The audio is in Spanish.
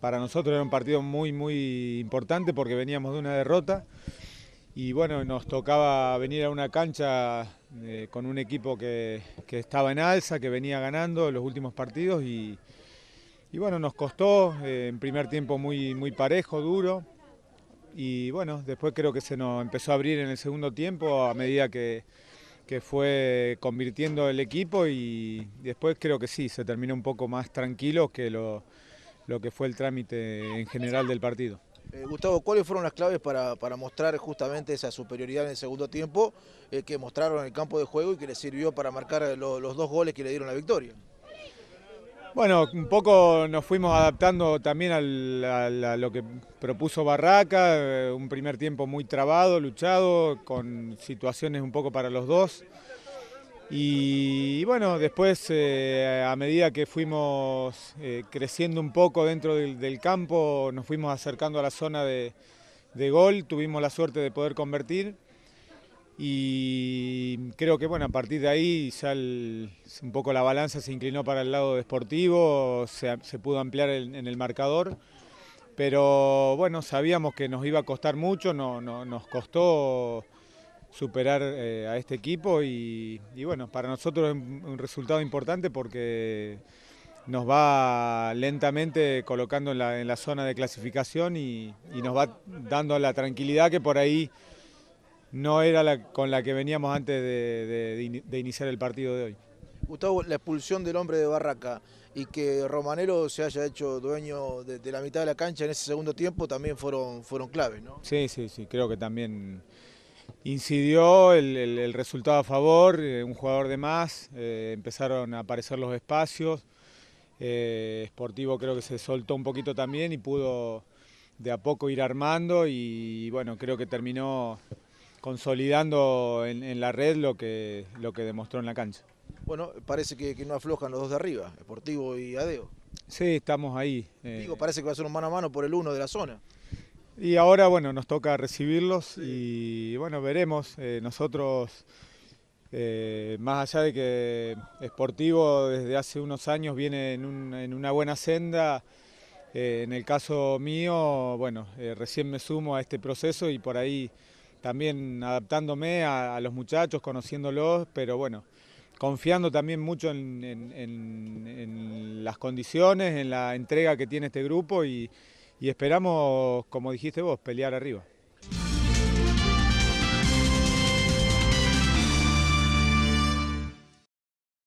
Para nosotros era un partido muy, muy importante porque veníamos de una derrota y bueno, nos tocaba venir a una cancha eh, con un equipo que, estaba en alza, que venía ganando los últimos partidos y, bueno, nos costó eh, en primer tiempo muy, muy parejo, duro y bueno, después creo que se nos empezó a abrir en el segundo tiempo a medida que, que fue convirtiendo el equipo y después creo que sí, se terminó un poco más tranquilo que lo lo que fue el trámite en general del partido. Eh, Gustavo, ¿cuáles fueron las claves para, mostrar justamente esa superioridad en el segundo tiempo eh, que mostraron en el campo de juego y que le sirvió para marcar eh, los dos goles que le dieron la victoria? Bueno, un poco nos fuimos adaptando también a lo que propuso Barraca, un primer tiempo muy trabado, luchado, con situaciones un poco para los dos. Y, bueno, después eh, a medida que fuimos eh, creciendo un poco dentro del, campo, nos fuimos acercando a la zona de, gol, tuvimos la suerte de poder convertir y creo que bueno, a partir de ahí ya un poco la balanza se inclinó para el lado deportivo, se, pudo ampliar en el marcador, pero bueno, sabíamos que nos iba a costar mucho, nos costó superar eh, a este equipo y, bueno, para nosotros es un, resultado importante porque nos va lentamente colocando en la, zona de clasificación y, nos va dando la tranquilidad que por ahí no era la, con la que veníamos antes de, iniciar el partido de hoy. Gustavo, la expulsión del hombre de Barraca y que Romanero se haya hecho dueño de, la mitad de la cancha en ese segundo tiempo también fueron, fueron claves, ¿no? Sí, sí, sí, creo que también incidió el, resultado a favor, eh, un jugador de más, eh, empezaron a aparecer los espacios, Esportivo eh, creo que se soltó un poquito también y pudo de a poco ir armando y bueno, creo que terminó consolidando en, la red lo que, lo que demostró en la cancha. Bueno, parece que, no aflojan los dos de arriba, Esportivo y Adeo. Sí, estamos ahí. Digo, parece que va a ser un mano a mano por el uno de la zona. Y ahora, bueno, nos toca recibirlos y bueno, veremos. Eh, nosotros, eh, más allá de que Sportivo desde hace unos años viene en, una buena senda, eh, en el caso mío, bueno, recién me sumo a este proceso y por ahí también adaptándome a, los muchachos, conociéndolos, pero bueno, confiando también mucho en, en las condiciones, en la entrega que tiene este grupo y y esperamos, como dijiste vos, pelear arriba.